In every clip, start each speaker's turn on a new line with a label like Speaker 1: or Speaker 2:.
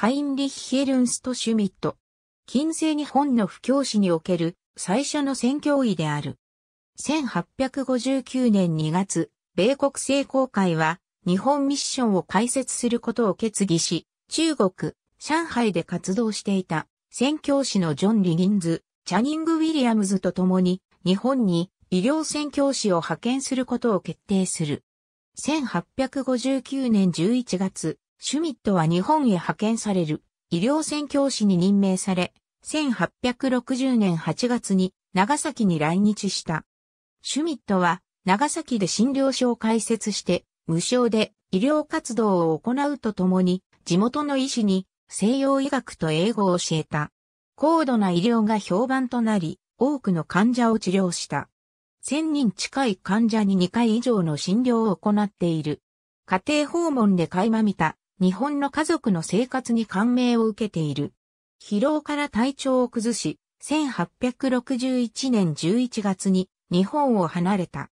Speaker 1: ハインリッヒ・エルンスト・シュミット。近世日本の布教史における最初の宣教医である。1859年2月、米国聖公会は日本ミッションを開設することを決議し、中国、上海で活動していた宣教師のジョン・リギンズ、チャニング・ウィリアムズと共に日本に医療宣教師を派遣することを決定する。1859年11月、シュミットは日本へ派遣される医療宣教師に任命され、1860年8月に長崎に来日した。シュミットは長崎で診療所を開設して、無償で医療活動を行うとともに、地元の医師に西洋医学と英語を教えた。高度な医療が評判となり、多くの患者を治療した。1000人近い患者に2回以上の診療を行っている。家庭訪問で垣間見た日本の家族の生活に感銘を受けている。疲労から体調を崩し、1861年11月に日本を離れた。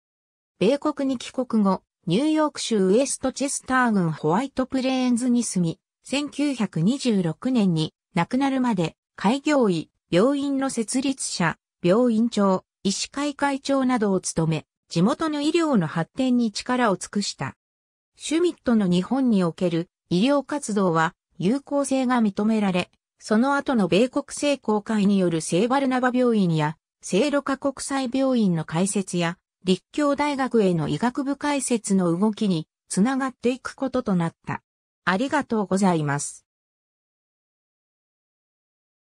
Speaker 1: 米国に帰国後、ニューヨーク州ウエストチェスター郡ホワイトプレーンズに住み、1926年に亡くなるまで開業医、病院の設立者、病院長、医師会会長などを務め、地元の医療の発展に力を尽くした。シュミットの日本における医療活動は有効性が認められ、その後の米国聖公会による聖バルナバ病院や聖路加国際病院の開設や立教大学への医学部開設の動きにつながっていくこととなった。ありがとうござい
Speaker 2: ます。